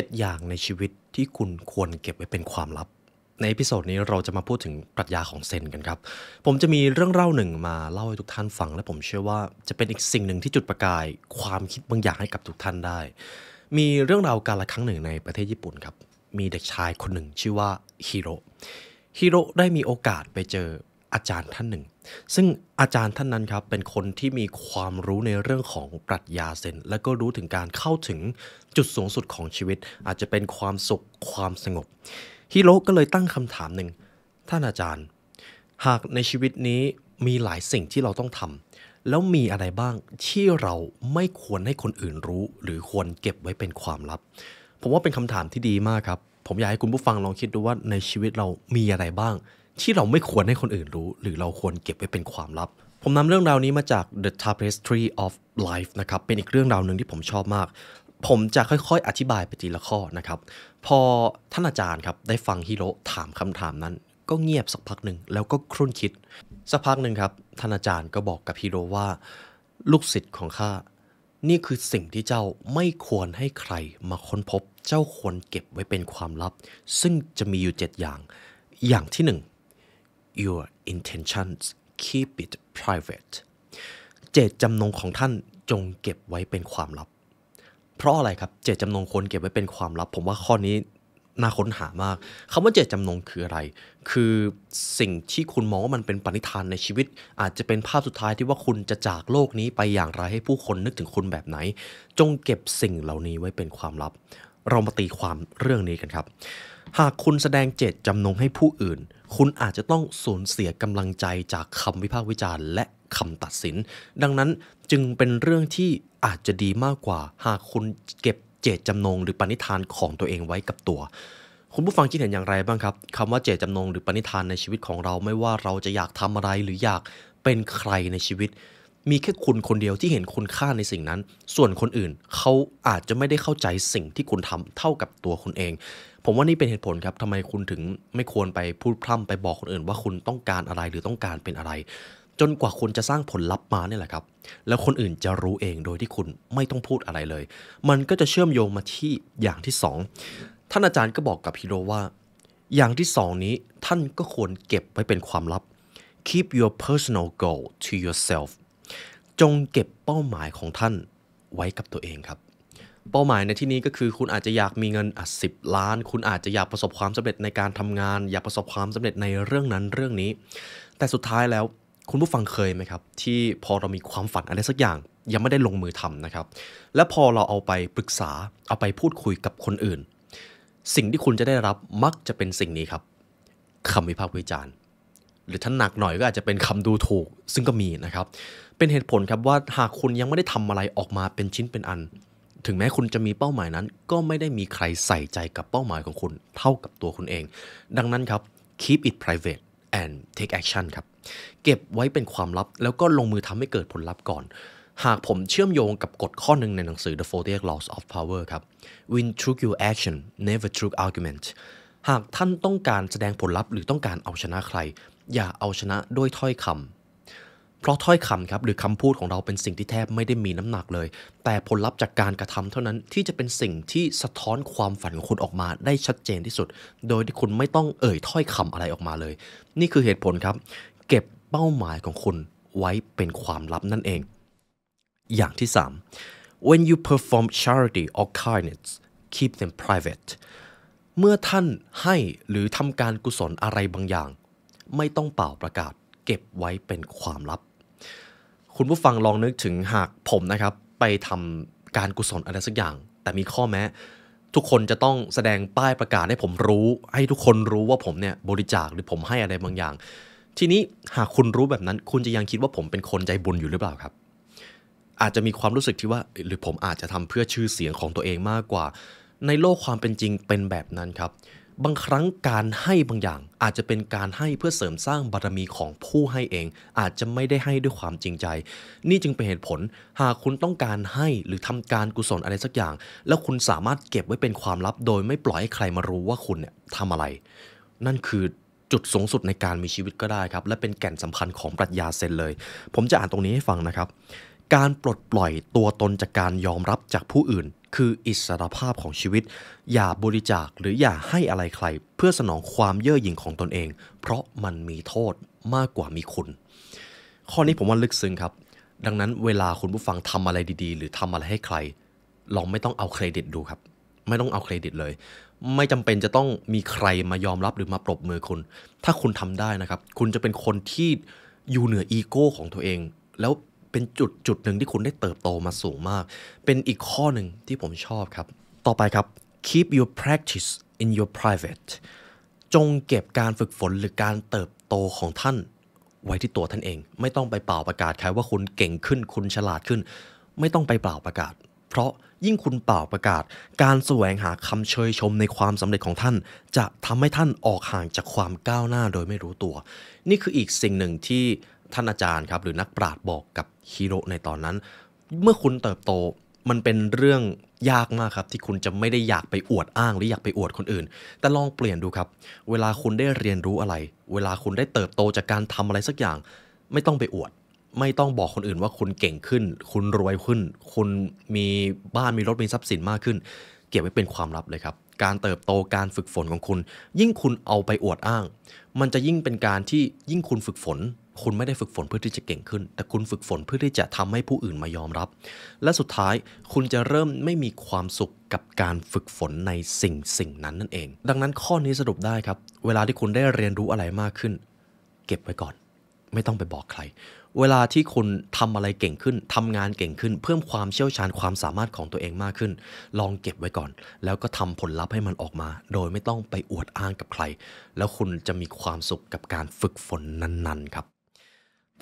7อย่างในชีวิตที่คุณควรเก็บไว้เป็นความลับ ในพิโซดนี้เราจะมาพูดถึงปรัชญาของเซนกันครับผมจะมีเรื่องเล่าหนึ่งมาเล่าให้ทุกท่านฟังและผมเชื่อว่าจะเป็นอีกสิ่งหนึ่งที่จุดประกายความคิดบางอย่างให้กับทุกท่านได้ มีเรื่องราวการละครั้งหนึ่งในประเทศญี่ปุ่นครับมีเด็กชายคนหนึ่งชื่อว่าฮิโร่ฮิโร่ได้มีโอกาสไปเจออาจารย์ท่านหนึ่ง ซึ่งอาจารย์ท่านนั้นครับเป็นคนที่มีความรู้ในเรื่องของปรัชญาเซนและก็รู้ถึงการเข้าถึงจุดสูงสุดของชีวิต อาจจะเป็นความสุขความสงบฮิโรก็เลยตั้งคำถามหนึ่งท่านอาจารย์ หากในชีวิตนี้มีหลายสิ่งที่เราต้องทำแล้วมีอะไรบ้างที่เราไม่ควรให้คนอื่นรู้ หรือควรเก็บไว้เป็นความลับ ผมว่าเป็นคำถามที่ดีมากครับผมอยากให้คุณผู้ฟังลองคิดดูว่าในชีวิตเรามีอะไรบ้างที่เราไม่ควรให้คนอื่นรู้ หรือเราควรเก็บไว้เป็นความลับ ผมนำเรื่องราวนี้มาจาก The Tapestry of Life นะครับ เป็นอีกเรื่องราวหนึ่งที่ผมชอบมาก ผมจะค่อยๆ อธิบายไปทีละข้อนะครับ พอท่านอาจารย์ครับได้ฟังฮิโร่ถามคำถามนั้น ก็เงียบสักพักหนึ่ง แล้วก็ครุ่นคิด สักพักหนึ่งครับ ท่านอาจารย์ก็บอกกับฮิโร่ว่า ลูกศิษย์ของข้า นี่คือสิ่งที่เจ้าไม่ควรให้ใครมาค้นพบ เจ้าควรเก็บไว้เป็นความลับ ซึ่งจะมีอยู่7อย่าง อย่างที่1 your intentions keep it private เจตจำนงของท่านจงเก็บไว้เป็นความลับ เพราะอะไรครับ เจตจำนงคนเก็บไว้เป็นความลับ ผมว่าข้อนี้น่าค้นหามาก คำว่าเจตจำนงคืออะไร คือสิ่งที่คุณมองว่ามันเป็นปณิธานในชีวิต อาจจะเป็นภาพสุดท้ายที่ว่าคุณจะจากโลกนี้ไปอย่างไรให้ผู้คนนึกถึงคุณแบบไหน จงเก็บสิ่งเหล่านี้ไว้เป็นความลับ เรามาตีความเรื่องนี้กันครับหากคุณแสดงเจตจำนงให้ผู้อื่น คุณอาจจะต้องสูญเสียกำลังใจจากคำวิพากษ์วิจารณ์และคำตัดสิน ดังนั้นจึงเป็นเรื่องที่อาจจะดีมากกว่า หากคุณเก็บเจตจำนงหรือปณิธานของตัวเองไว้กับตัว คุณผู้ฟังคิดเห็นอย่างไรบ้างครับคำว่าเจตจำนงหรือปณิธานในชีวิตของเราไม่ว่าเราจะอยากทำอะไรหรืออยากเป็นใครในชีวิต มีแค่คุณคนเดียวที่เห็นคุณค่าในสิ่งนั้น ส่วนคนอื่น เขาอาจจะไม่ได้เข้าใจสิ่งที่คุณทำเท่ากับตัวคุณเองผมว่านี่เป็นเหตุผลครับทำไมคุณถึงไม่ควรไปพูดพร่ำไปบอกคนอื่น ว่าคุณต้องการอะไรหรือต้องการเป็นอะไร จนกว่าคุณจะสร้างผลลัพธ์มาเนี่ยแหละครับ แล้วคนอื่นจะรู้เองโดยที่คุณไม่ต้องพูดอะไรเลย มันก็จะเชื่อมโยงมาที่อย่างที่ 2 ท่านอาจารย์ก็บอกกับฮีโรว่า อย่างที่ 2 นี้ท่านก็ควรเก็บไว้เป็นความลับ keep your personal goal to yourself จงเก็บเป้าหมายของท่านไว้กับตัวเองครับเป้าหมายในที่นี้ก็คือ คุณอาจจะอยากมีเงินสิบล้าน คุณอาจจะอยากประสบความสำเร็จในการทำงาน อยากประสบความสำเร็จในเรื่องนั้นเรื่องนี้ แต่สุดท้ายแล้วคุณผู้ฟังเคยไหมครับ ที่พอเรามีความฝันอะไรสักอย่างยังไม่ได้ลงมือทำนะครับ และพอเราเอาไปปรึกษาเอาไปพูดคุยกับคนอื่น สิ่งที่คุณจะได้รับมักจะเป็นสิ่งนี้ครับคำวิพากษ์วิจารณ์หรือ ถ้าหนักหน่อยก็อาจจะเป็นคำดูถูกซึ่งก็มีนะครับเป็นเหตุผลครับว่าหากคุณยังไม่ได้ทำอะไรออกมาเป็นชิ้นเป็นอันถึงแม้คุณจะมีเป้าหมายนั้นก็ไม่ได้มีใครใส่ใจกับเป้าหมายของคุณเท่ากับตัวคุณเอง ดังนั้นครับ keep it private and take action ครับเก็บไว้เป็นความลับแล้วก็ลงมือทำให้เกิดผลลัพธ์ก่อน หากผมเชื่อมโยงกับกฎข้อหนึ่งในหนังสือ The f o r Day Laws of Power ครับ win through your action never through argument หากท่านต้องการแสดงผลลัพธ์หรือต้องการเอาชนะใคร อย่าเอาชนะด้วยถ้อยคำเพราะถ้อยคำครับ หรือคำพูดของเราเป็นสิ่งที่แทบไม่ได้มีน้ำหนักเลย แต่ผลลัพธ์จากการกระทำเท่านั้นที่จะเป็นสิ่งที่สะท้อนความฝันของคุณออกมาได้ชัดเจนที่สุด โดยที่คุณไม่ต้องเอ่ยถ้อยคำอะไรออกมาเลย นี่คือเหตุผลครับ เก็บเป้าหมายของคุณไว้เป็นความลับนั่นเอง อย่างที่ 3 when you perform charity or kindness keep them private เมื่อท่านให้หรือทำการกุศลอะไรบางอย่าง ไม่ต้องเป่าประกาศ เก็บไว้เป็นความลับคุณผู้ฟังลองนึกถึงหากผมนะครับ ไปทำการกุศลอะไรสักอย่าง แต่มีข้อแม้ ทุกคนจะต้องแสดงป้ายประกาศให้ผมรู้ ให้ทุกคนรู้ว่าผมเนี่ยบริจาคหรือผมให้อะไรบางอย่าง ทีนี้หากคุณรู้แบบนั้นคุณจะยังคิดว่าผมเป็นคนใจบุญอยู่หรือเปล่าครับ อาจจะมีความรู้สึกที่ว่า หรือผมอาจจะทำเพื่อชื่อเสียงของตัวเองมากกว่า ในโลกความเป็นจริงเป็นแบบนั้นครับบางครั้งการให้บางอย่างอาจจะเป็นการให้เพื่อเสริมสร้างบารมีของผู้ให้เอง อาจจะไม่ได้ให้ด้วยความจริงใจ นี่จึงเป็นเหตุผล หากคุณต้องการให้หรือทำการกุศลอะไรสักอย่าง แล้วคุณสามารถเก็บไว้เป็นความลับโดยไม่ปล่อยให้ใครมารู้ว่าคุณเนี่ยทำอะไร นั่นคือจุดสูงสุดในการมีชีวิตก็ได้ครับ และเป็นแก่นสำคัญของปรัชญาเซนเลย ผมจะอ่านตรงนี้ให้ฟังนะครับ การปลดปล่อยตัวตนจากการยอมรับจากผู้อื่นคืออิสรภาพของชีวิตอย่าบริจาคหรืออย่าให้อะไรใครเพื่อสนองความเย่อหยิ่งของตนเอง เพราะมันมีโทษมากกว่ามีคุณ ข้อนี้ผมว่าลึกซึ้งครับ ดังนั้นเวลาคุณผู้ฟังทำอะไรดี ๆ หรือทำอะไรให้ใคร ลองไม่ต้องเอาเครดิตดูครับไม่ต้องเอาเครดิตเลย ไม่จำเป็นจะต้องมีใครมายอมรับหรือมาปรบมือคุณ ถ้าคุณทำได้นะครับ คุณจะเป็นคนที่อยู่เหนืออีโก้ของตัวเองแล้วเป็นจุดจุดหนึ่งที่คุณได้เติบโตมาสูงมาก เป็นอีกข้อหนึ่งที่ผมชอบครับ ต่อไปครับ keep your practice in your private จงเก็บการฝึกฝนหรือการเติบโตของท่าน ไว้ที่ตัวท่านเอง ไม่ต้องไปเป่าประกาศใครว่าคุณเก่งขึ้นคุณฉลาดขึ้น ไม่ต้องไปเป่าประกาศ เพราะยิ่งคุณเป่าประกาศ การแสวงหาคำเชยชมในความสำเร็จของท่าน จะทำให้ท่านออกห่างจากความก้าวหน้าโดยไม่รู้ตัว นี่คืออีกสิ่งหนึ่งที่ท่านอาจารย์ครับ หรือนักปราชญ์บอกกับฮีโร่ในตอนนั้น เมื่อคุณเติบโตมันเป็นเรื่องยากมากครับ ที่คุณจะไม่ได้อยากไปอวดอ้าง หรืออยากไปอวดคนอื่น แต่ลองเปลี่ยนดูครับ เวลาคุณได้เรียนรู้อะไร เวลาคุณได้เติบโตจากการทำอะไรสักอย่าง ไม่ต้องไปอวด ไม่ต้องบอกคนอื่นว่าคุณเก่งขึ้น คุณรวยขึ้น คุณมีบ้านมีรถมีทรัพย์สินมากขึ้นเก็บไว้เป็นความลับเลยครับ การเติบโตการฝึกฝนของคุณ ยิ่งคุณเอาไปอวดอ้าง มันจะยิ่งเป็นการที่ยิ่งคุณฝึกฝนคุณไม่ได้ฝึกฝนเพื่อที่จะเก่งขึ้น แต่คุณฝึกฝนเพื่อที่จะทำให้ผู้อื่นมายอมรับ และสุดท้ายคุณจะเริ่มไม่มีความสุขกับการฝึกฝนในสิ่งสิ่งนั้นนั่นเอง ดังนั้นข้อนี้สรุปได้ครับ เวลาที่คุณได้เรียนรู้อะไรมากขึ้น เก็บไว้ก่อน ไม่ต้องไปบอกใคร เวลาที่คุณทำอะไรเก่งขึ้น ทำงานเก่งขึ้น เพิ่มความเชี่ยวชาญความสามารถของตัวเองมากขึ้น ลองเก็บไว้ก่อน แล้วก็ทำผลลัพธ์ให้มันออกมา โดยไม่ต้องไปอวดอ้างกับใคร แล้วคุณจะมีความสุขกับการฝึกฝนนั้น ๆ ครับ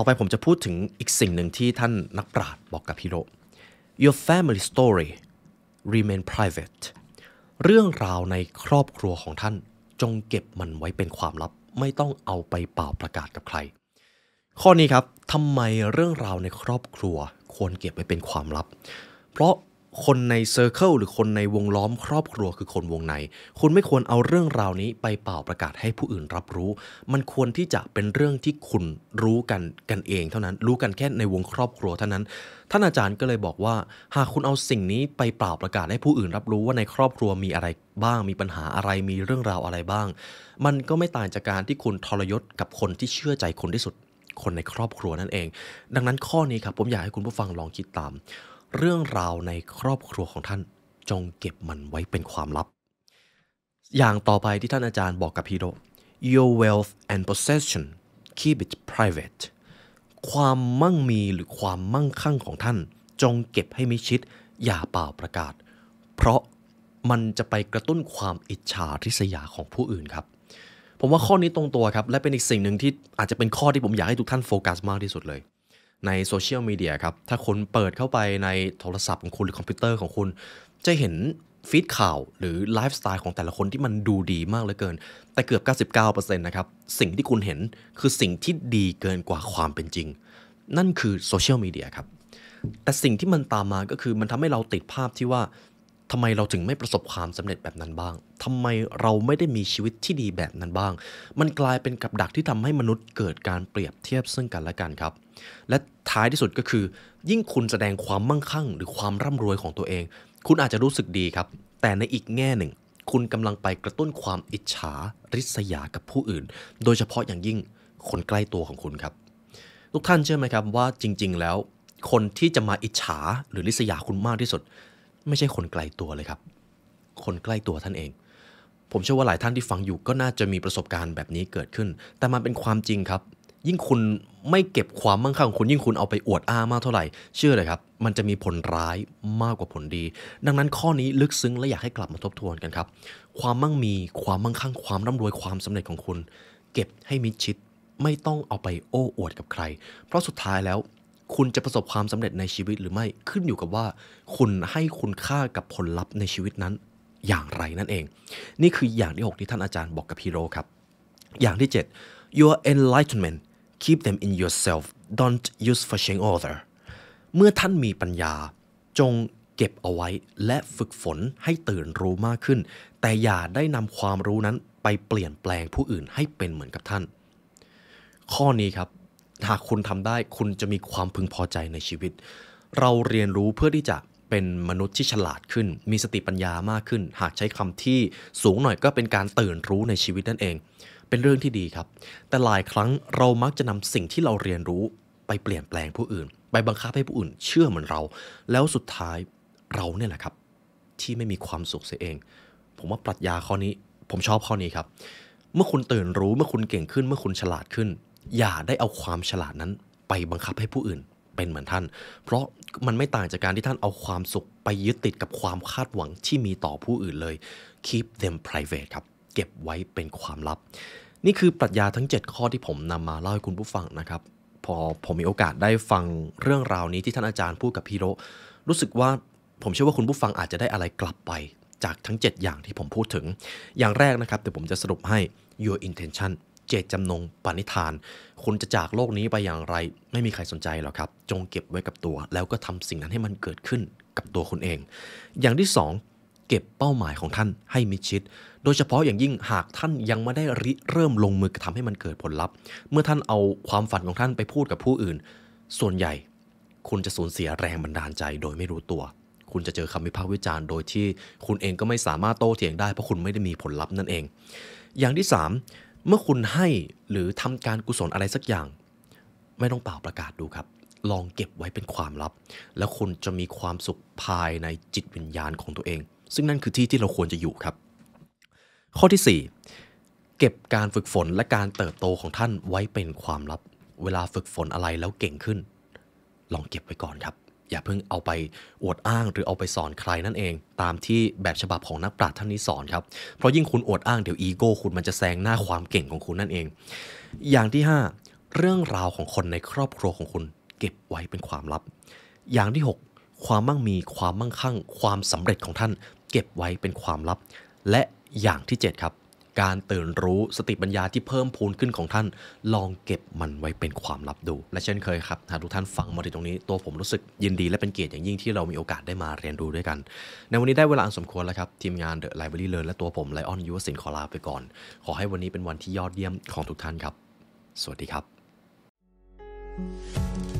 ต่อไปผมจะพูดถึงอีกสิ่งหนึ่งที่ท่านนักปราชญ์บอกกับพี่โร your family story remain private เรื่องราวในครอบครัวของท่านจงเก็บมันไว้เป็นความลับ ไม่ต้องเอาไปเป่าประกาศกับใคร ข้อนี้ครับทำไมเรื่องราวในครอบครัวควรเก็บไว้เป็นความลับ เพราะคนในเซอร์เคิลหรือคนในวงล้อมครอบครัวคือคนวงในคุณไม่ควรเอาเรื่องราวนี้ไปเป่าประกาศให้ผู้อื่นรับรู้ มันควรที่จะเป็นเรื่องที่คุณรู้กันกันเอง เท่านั้น รู้กันแค่ในวงครอบครัวเท่านั้นท่านอาจารย์ก็เลยบอกว่า หากคุณเอาสิ่งนี้ไปเป่าประกาศให้ผู้อื่นรับรู้ว่าในครอบครัวมีอะไรบ้าง มีปัญหาอะไรมีเรื่องราวอะไรบ้าง มันก็ไม่ต่างจากการที่คุณทรยศกับคนที่เชื่อใจคนที่สุด คนในครอบครัวนั่นเอง ดังนั้นข้อนี้ครับผมอยากให้คุณผู้ฟังลองคิดตามเรื่องราวในครอบครัวของท่านจงเก็บมันไว้เป็นความลับ อย่างต่อไปที่ท่านอาจารย์บอกกับพีโด your wealth and possession keep it private ความมั่งมีหรือความมั่งคั่งของท่าน จงเก็บให้มิชิด อย่าเป่าประกาศ เพราะมันจะไปกระตุ้นความอิจฉาริษยาของผู้อื่นครับ ผมว่าข้อนี้ตรงตัวครับ และเป็นอีกสิ่งหนึ่งที่อาจจะเป็นข้อที่ผมอยากให้ทุกท่านโฟกัสมากที่สุดเลยในโซเชียลมีเดียครับ ถ้าคนเปิดเข้าไปในโทรศัพท์ของคุณหรือคอมพิวเตอร์ของคุณ จะเห็นฟีดข่าวหรือไลฟ์สไตล์ของแต่ละคนที่มันดูดีมากเหลือเกิน แต่เกือบ 99%นะครับ สิ่งที่คุณเห็นคือสิ่งที่ดีเกินกว่าความเป็นจริง นั่นคือโซเชียลมีเดียครับ แต่สิ่งที่มันตามมาก็คือมันทำให้เราติดภาพที่ว่าทำไมเราถึงไม่ประสบความสำเร็จแบบนั้นบ้าง ทำไมเราไม่ได้มีชีวิตที่ดีแบบนั้นบ้าง มันกลายเป็นกับดักที่ทำให้มนุษย์ เกิดการเปรียบเทียบซึ่งกันและกันครับ และท้ายที่สุดก็คือ ยิ่งคุณแสดงความมั่งคั่ง หรือความร่ำรวยของตัวเอง คุณอาจจะรู้สึกดีครับ แต่ในอีกแง่หนึ่ง คุณกำลังไปกระตุ้นความอิจฉา ริษยากับผู้อื่น โดยเฉพาะอย่างยิ่งคนใกล้ตัวของคุณครับ ทุกท่านเชื่อไหมครับว่า จริงๆ แล้ว คนที่จะมาอิจฉาหรือริษยาคุณมากที่สุดไม่ใช่คนไกลตัวเลยครับ คนใกล้ตัวท่านเอง ผมเชื่อว่าหลายท่านที่ฟังอยู่ก็น่าจะมีประสบการณ์แบบนี้เกิดขึ้น แต่มันเป็นความจริงครับ ยิ่งคุณไม่เก็บความมั่งคั่งของคุณ ยิ่งคุณเอาไปอวดอ้ามากเท่าไหร่ เชื่อเลยครับ มันจะมีผลร้ายมากกว่าผลดี ดังนั้นข้อนี้ลึกซึ้งและอยากให้กลับมาทบทวนกันครับ ความมั่งมี ความมั่งคั่ง ความร่ำรวยความสำเร็จของคุณ เก็บให้มิดชิด ไม่ต้องเอาไปโอ้อวดกับใคร เพราะสุดท้ายแล้วคุณจะประสบความสำเร็จในชีวิตหรือไม่ขึ้นอยู่กับว่า คุณให้คุณค่ากับผลลัพธ์ในชีวิตนั้น อย่างไรนั่นเอง นี่คืออย่างที่6ที่ท่านอาจารย์บอกกับพีโรครับ อย่างที่ 7 your enlightenment keep them in yourself don't use for s h a r i n g other เมื่อท่านมีปัญญาจงเก็บเอาไว้และฝึกฝนให้ตื่นรู้มากขึ้น แต่อย่าได้นำความรู้นั้นไปเปลี่ยนแปลงผู้อื่นให้เป็นเหมือนกับท่าน ข้อนี้ครับหากคุณทำได้คุณจะมีความพึงพอใจในชีวิต เราเรียนรู้เพื่อที่จะเป็นมนุษย์ที่ฉลาดขึ้น มีสติปัญญามากขึ้น หากใช้คำที่สูงหน่อยก็เป็นการตื่นรู้ในชีวิตนั่นเอง เป็นเรื่องที่ดีครับ แต่หลายครั้งเรามักจะนำสิ่งที่เราเรียนรู้ไปเปลี่ยนแปลงผู้อื่นไปบังคับให้ผู้อื่นเชื่อเหมือนเราแล้วสุดท้ายเราเนี่ยแหละครับ ที่ไม่มีความสุขเสียเอง ผมว่าปรัชญาข้อนี้ ผมชอบข้อนี้ครับ เมื่อคุณตื่นรู้เมื่อคุณเก่งขึ้น เมื่อคุณฉลาดขึ้นอย่าได้เอาความฉลาดนั้นไปบังคับให้ผู้อื่นเป็นเหมือนท่าน เพราะมันไม่ต่างจากการที่ท่านเอาความสุขไปยึดติดกับความคาดหวังที่มีต่อผู้อื่นเลย keep them private ครับ เก็บไว้เป็นความลับ นี่คือปรัชญาทั้ง 7 ข้อที่ผมนำมาเล่าให้คุณผู้ฟังนะครับ พอผมมีโอกาสได้ฟังเรื่องราวนี้ที่ท่านอาจารย์พูดกับพีโรรู้สึกว่าผมเชื่อว่าคุณผู้ฟังอาจจะได้อะไรกลับไป จากทั้ง 7 อย่างที่ผมพูดถึง อย่างแรกนะครับ เดี๋ยวผมจะสรุปให้ your intention เจตจำนงปณิธาน คุณจะจากโลกนี้ไปอย่างไรไม่มีใครสนใจหรอกครับ จงเก็บไว้กับตัว แล้วก็ทำสิ่งนั้นให้มันเกิดขึ้นกับตัวคุณเอง อย่างที่ 2 เก็บเป้าหมายของท่านให้มิชิด โดยเฉพาะอย่างยิ่งหากท่านยังไม่ได้ริเริ่มลงมือกระทำให้มันเกิดผลลัพธ์ เมื่อท่านเอาความฝันของท่านไปพูดกับผู้อื่น ส่วนใหญ่คุณจะสูญเสียแรงบันดาลใจ โดยไม่รู้ตัว คุณจะเจอคำวิพากษ์วิจารณ์โดยที่ คุณเองก็ไม่สามารถโต้เถียงได้ เพราะคุณไม่ได้มีผลลัพธ์นั่นเอง อย่างที่3เมื่อคุณให้หรือทำการกุศลอะไรสักอย่าง ไม่ต้องเป่าประกาศดูครับ ลองเก็บไว้เป็นความลับ แล้วคุณจะมีความสุขภายในจิตวิญญาณของตัวเอง ซึ่งนั่นคือที่ที่เราควรจะอยู่ครับ ข้อที่ 4 เก็บการฝึกฝนและการเติบโตของท่านไว้เป็นความลับ เวลาฝึกฝนอะไรแล้วเก่งขึ้น ลองเก็บไว้ก่อนครับอย่าเพิ่งเอาไปอวดอ้างหรือเอาไปสอนใครนั่นเอง ตามที่แบบฉบับของนักปราชญ์ท่านนี้สอนครับ เพราะยิ่งคุณอวดอ้างเดี๋ยวอีโก้คุณมันจะแซงหน้าความเก่งของคุณนั่นเอง อย่างที่5เรื่องราวของคนในครอบครัวของคุณ เก็บไว้เป็นความลับ อย่างที่6ความมั่งมีความมั่งคั่ง ความสำเร็จของท่าน เก็บไว้เป็นความลับและอย่างที่ 7 ครับการตื่นรู้สติปัญญาที่เพิ่มพูนขึ้นของท่านลองเก็บมันไว้เป็นความลับดู และเช่นเคยครับหากทุกท่านฟังมาถึงตรงนี้ตัวผมรู้สึกยินดีและเป็นเกียรติอย่างยิ่งที่เรามีโอกาสได้มาเรียนรู้ด้วยกัน ในวันนี้ได้เวลาอันสมควรแล้วครับทีมงานเดอะไลบรารีเลินและตัวผมไลออนยูวสินขอลา ไปก่อน ขอให้วันนี้เป็นวันที่ยอดเยี่ยมของทุกท่านครับ สวัสดีครับ thank you